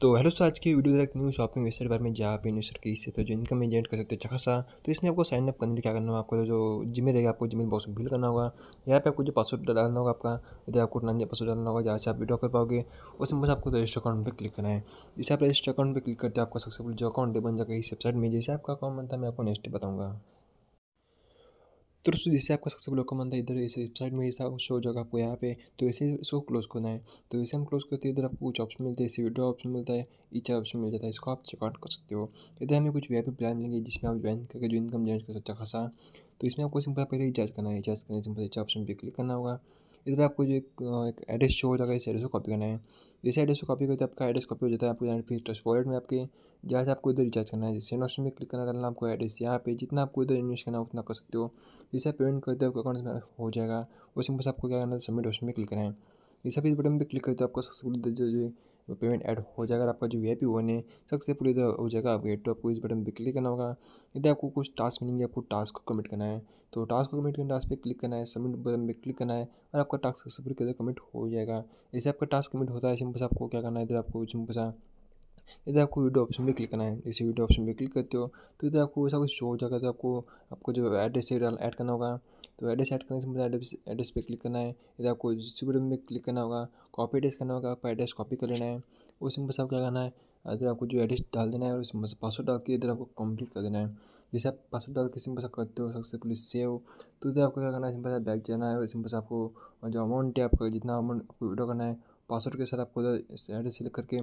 तो hello sir आज की वीडियो देख न्यू शॉपिंग वेबसाइट बारे में जहाँ पे न्यू सर की तो जो इनकम में कर सकते हैं अच्छा खासा तो इसमें आपको साइन अप करने के लिए क्या करना होगा आपको जो जिम्मे रहेगा आपको जिम्मे बॉक्स में फिल करना होगा यहाँ पे आपको जो पासवर्ड डालना होगा आपका इधर आपको अपना पासवर्ड डालना होगा जहाँ से आप विड्रॉ कर पाओगे उसमें बस आपको रजिस्टर अकाउंट पर क्लिक करना है जैसे आप रजिस्टर अकाउंट पर क्लिक करते हैं आपका सक्सेसफुल जो अकाउंट है बन जाएगा इस वेबसाइट में जैसे आपका अकाउंट बनता है मैं आपको नेक्स्ट बताऊँगा तो दोस्तों जैसे आपका सक्सेसफुल डॉक्यूमेंट था इधर इस वेबसाइट में ऐसा शो जगह आपको यहाँ पे तो ऐसे इसको क्लोज करना है तो इसे हम क्लोज करते हैं इधर आपको कुछ ऑप्शन मिलते हैं इसे वीडियो ऑप्शन मिलता है ईच ऑप्शन मिल जाता है इसको आप चेकआउट कर सकते हो इधर हमें कुछ वी प्लान मिलेंगे जिसमें आप ज्वाइन करके जो इनकम जनरेट कर सकते हैं खासा तो इसमें आपको सिंपल पहले रिचार्ज करना है रिचार्ज है सिंपल ऑप्शन पर क्लिक करना होगा इधर आपको जो एक, एक एड्रेस शो हो जाएगा इस एड्रेस को कॉपी करना है जैसे एड्रेस को कॉपी करते हैं आपका एड्रेस कॉपी हो जाता है आपको फिर ट्रस्ट वॉलेट में आपके जहाँ से आपको इधर रिचार्ज करना है जैसे ऑप्शन में क्लिक करना डालना आपको एड्रेस यहाँ पे जितना आपको इधर इन्वेस्ट करना है उतना कर सकते हो जैसे आप पेमेंट करते हो अकाउंट में हो जाएगा उसमें बस आपको क्या करना है सबमिट ऑप्शन में क्लिक करना है जैसे आप इस बटन पर क्लिक करते तो आपका सक्सेसफुल जो जो है पेमेंट ऐड हो जाएगा आपका जो वी आई पी वन है सक्सेसफुल हो जाएगा आप तो आपको इस बटन पर क्लिक करना होगा इधर आपको कुछ टास्क मिलेंगे आपको टास्क को कमिट करना है तो टास्क को कमिट करना टास्क पर क्लिक करना है सबमिट बटन पर क्लिक करना है और आपका टास्क सक्सेसफुल के कमिट हो जाएगा जैसे आपका टास्क कमिट होता है सिंपल बस आपको क्या करना है इधर आपको सिंपल सा इधर आपको वीडियो ऑप्शन में क्लिक करना है जैसे वीडियो ऑप्शन में क्लिक करते हो तो इधर आपको ऐसा कुछ शो हो जाएगा तो आपको आपको जो एड्रेस है ऐड करना होगा तो एड्रेस ऐड करने से मुझे एड्रेस एड्रेस पे क्लिक करना है इधर आपको डिस्ट्रीब्यूटर में क्लिक करना होगा कॉपी एड्रेस करना होगा आपको एड्रेस कॉपी कर लेना है उसमें बस आप क्या करना है इधर आपको जो एड्रेस डाल देना है और उसमें पासवर्ड डाल के इधर आपको कंप्लीट कर देना है जैसे आप पासवर्ड डाल के सिंपल सा करते हो सक्सेसफुली सेव तो इधर आपको क्या करना है सिंपल सा बैक जाना है और सिम पैसा आपको जो अमाउंट है आपका जितना अमाउंट आपको विड्रॉ करना है पासवर्ड के साथ आपको एड्रेस सेलेक्ट करके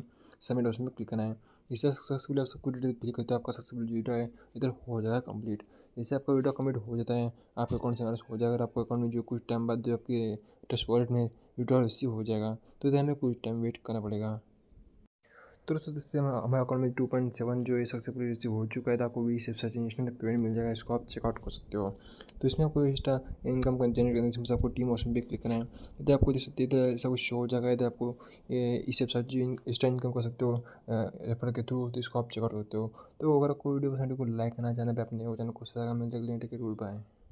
सबमिट ऑप्शन में क्लिक करना है इससे सक्सेसफुल आप सबको डिटेल क्लिक करते हैं आपका सक्सेसफुल वीडियो है इधर हो जाएगा कंप्लीट जैसे आपका वीडियो कम्प्लीट हो जाता है आपके अकाउंट से हो जाएगा आपके अकाउंट में जो कुछ टाइम बाद जो आपके ट्रस्ट वॉलेट में विड्रॉल रिसीव हो जाएगा तो इधर हमें कुछ टाइम वेट करना पड़ेगा तो दोस्तों इससे हमारे अकाउंट में टू पॉइंट सेवन जो है सक्सेसफुल रिसीव हो चुका है तो आपको भी से इंस्टेंट पेमेंट मिल जाएगा इसको आप चेकआउट कर सकते हो तो इसमें आपको एक्स्ट्रा इनकम जनरेट करने से आपको टीम ऑप्शन पर क्लिक करना है इधर आपको सकते इधर ऐसा कुछ शो हो जाएगा इधर आपको इस वेबसाइट जो एक्स्ट्रा इनकम कर सकते हो रेफर के थ्रू तो इसको आप चेकआउट करते हो तो अगर आपको वीडियो पसंद को लाइक तो करना चाहना पर अपने चैनल को सजा मिल जाएगा